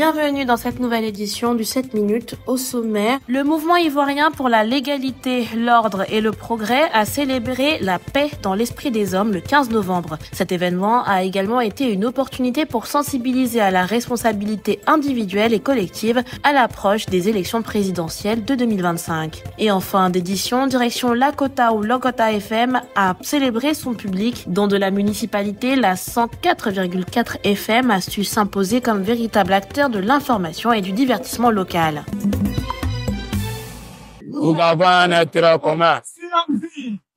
bienvenue dans cette nouvelle édition du 7 minutes au sommet. Le mouvement ivoirien pour la légalité, l'ordre et le progrès a célébré la paix dans l'esprit des hommes le 15 novembre. Cet événement a également été une opportunité pour sensibiliser à la responsabilité individuelle et collective à l'approche des élections présidentielles de 2025. Et en fin d'édition, direction Lakota ou Lakota FM a célébré son public, dont de la municipalité, la 104,4 FM a su s'imposer comme véritable acteur de l'information et du divertissement local.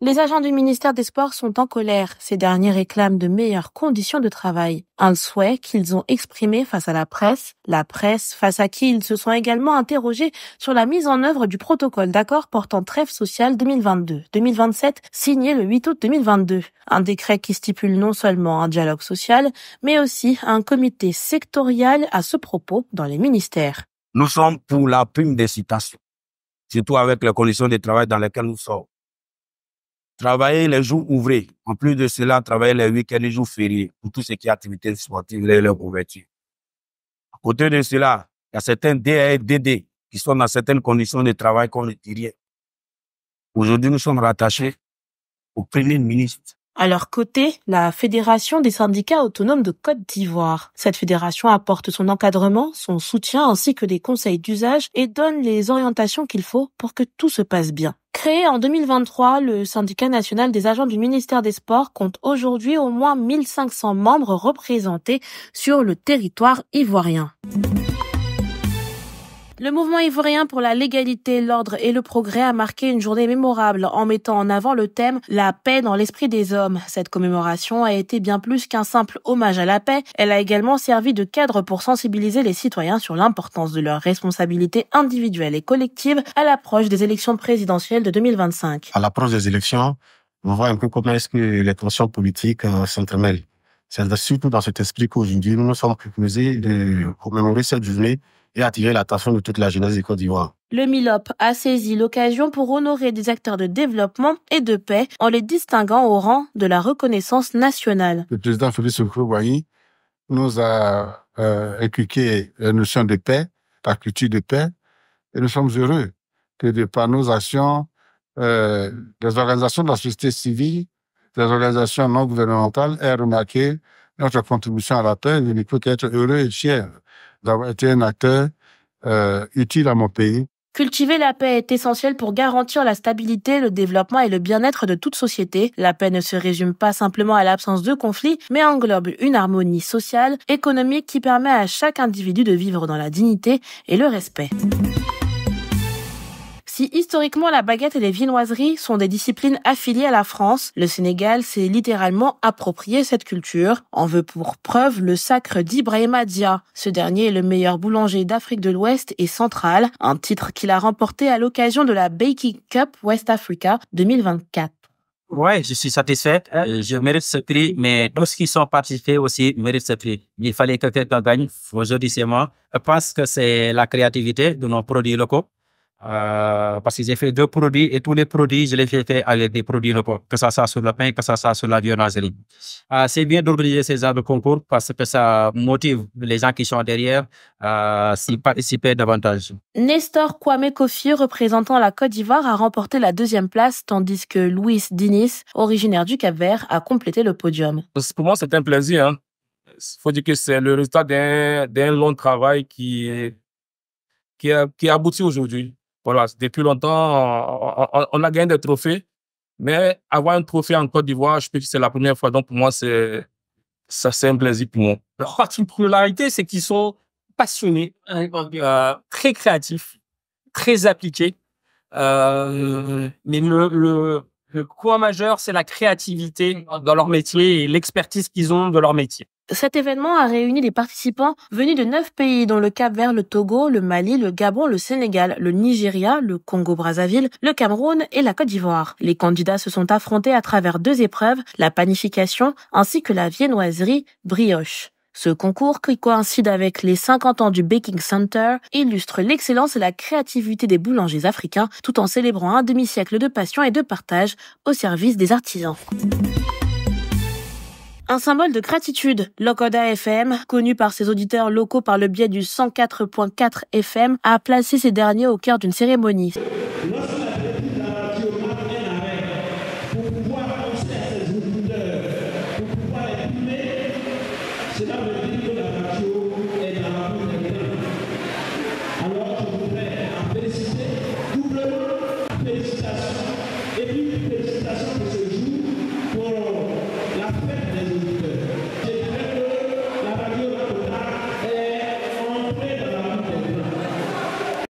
Les agents du ministère des Sports sont en colère. Ces derniers réclament de meilleures conditions de travail. Un souhait qu'ils ont exprimé face à la presse. La presse face à qui ils se sont également interrogés sur la mise en œuvre du protocole d'accord portant trêve sociale 2022-2027 signé le 8 août 2022. Un décret qui stipule non seulement un dialogue social, mais aussi un comité sectoriel à ce propos dans les ministères. Nous sommes pour la prime des citations, surtout avec les conditions de travail dans lesquelles nous sommes. Travailler les jours ouvrés. En plus de cela, travailler les week-ends, les jours fériés pour tout ce qui est activité sportive, et leur couverture. À côté de cela, il y a certains DAFDD qui sont dans certaines conditions de travail qu'on ne Aujourd'hui, nous sommes rattachés au premier ministre à leur côté, la Fédération des syndicats autonomes de Côte d'Ivoire. Cette fédération apporte son encadrement, son soutien ainsi que des conseils d'usage et donne les orientations qu'il faut pour que tout se passe bien. Créé en 2023, le syndicat national des agents du ministère des Sports compte aujourd'hui au moins 1500 membres représentés sur le territoire ivoirien. Le mouvement ivoirien pour la légalité, l'ordre et le progrès a marqué une journée mémorable en mettant en avant le thème La paix dans l'esprit des hommes. Cette commémoration a été bien plus qu'un simple hommage à la paix, elle a également servi de cadre pour sensibiliser les citoyens sur l'importance de leurs responsabilités individuelles et collectives à l'approche des élections présidentielles de 2025. À l'approche des élections, on voit un peu comment est-ce que les tensions politiques euh, s'entremêlent. C'est surtout dans cet esprit qu'aujourd'hui, nous nous sommes proposés de commémorer cette journée et attirer l'attention de toute la jeunesse du Côte d'Ivoire. Le MILOP a saisi l'occasion pour honorer des acteurs de développement et de paix en les distinguant au rang de la reconnaissance nationale. Le président Félix nous a euh, la notion de paix, la culture de paix, et nous sommes heureux que de par nos actions, les euh, organisations de la société civile, les organisations non gouvernementales aient remarqué notre contribution à la paix et nous peut être heureux et fiers un euh, utile à mon pays. Cultiver la paix est essentiel pour garantir la stabilité, le développement et le bien-être de toute société. La paix ne se résume pas simplement à l'absence de conflits, mais englobe une harmonie sociale, économique qui permet à chaque individu de vivre dans la dignité et le respect historiquement la baguette et les viennoiseries sont des disciplines affiliées à la France, le Sénégal s'est littéralement approprié cette culture. En veut pour preuve le sacre d'Ibrahima Dia. Ce dernier est le meilleur boulanger d'Afrique de l'Ouest et centrale, un titre qu'il a remporté à l'occasion de la Baking Cup West Africa 2024. Ouais, je suis satisfait. Euh, je mérite ce prix, mais tous qui sont participés aussi méritent ce prix. Il fallait que quelqu'un gagne. Aujourd'hui, c'est moi. Je pense que c'est la créativité de nos produits locaux. Euh, parce que j'ai fait deux produits et tous les produits, je les ai fait avec des produits que ça soit sur le pain, que ça soit sur la viennoiserie. Euh, c'est bien d'organiser ces genres de concours parce que ça motive les gens qui sont derrière à euh, participer davantage. Nestor Kwame Kofi, représentant la Côte d'Ivoire, a remporté la deuxième place, tandis que Louis Dinis, originaire du Cap-Vert, a complété le podium. Pour moi, c'est un plaisir. Il hein. faut dire que c'est le résultat d'un long travail qui, est, qui, a, qui aboutit aujourd'hui. Voilà, depuis longtemps, on, a gagné des trophées, mais avoir un trophée en Côte d'Ivoire, je pense que c'est la première fois. Donc, pour moi, c'est ça, c'est un plaisir pour moi. Leur particularité, c'est qu'ils sont passionnés, hein, euh, très créatifs, très appliqués. Euh, mais le, le majeur, c'est la créativité dans leur métier et l'expertise qu'ils ont de leur métier. Cet événement a réuni des participants venus de neuf pays, dont le Cap-Vert, le Togo, le Mali, le Gabon, le Sénégal, le Nigeria, le Congo-Brazzaville, le Cameroun et la Côte d'Ivoire. Les candidats se sont affrontés à travers deux épreuves, la panification ainsi que la viennoiserie brioche. Ce concours, qui coïncide avec les 50 ans du Baking Center, illustre l'excellence et la créativité des boulangers africains tout en célébrant un demi-siècle de passion et de partage au service des artisans. Un symbole de gratitude, Lokoda FM, connu par ses auditeurs locaux par le biais du 104.4 FM, a placé ces derniers au cœur d'une cérémonie. de la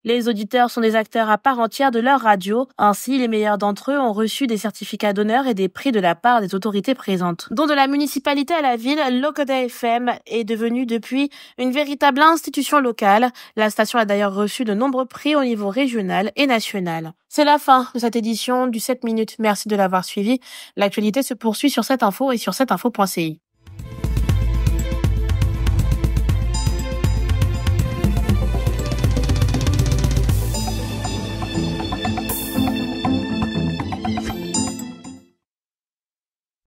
Les auditeurs sont des acteurs à part entière de leur radio. Ainsi, les meilleurs d'entre eux ont reçu des certificats d'honneur et des prix de la part des autorités présentes. Dont de la municipalité à la ville, Locoda FM est devenue depuis une véritable institution locale. La station a d'ailleurs reçu de nombreux prix au niveau régional et national. C'est la fin de cette édition du 7 minutes. Merci de l'avoir suivi. L'actualité se poursuit sur cette info et sur 7info.ci.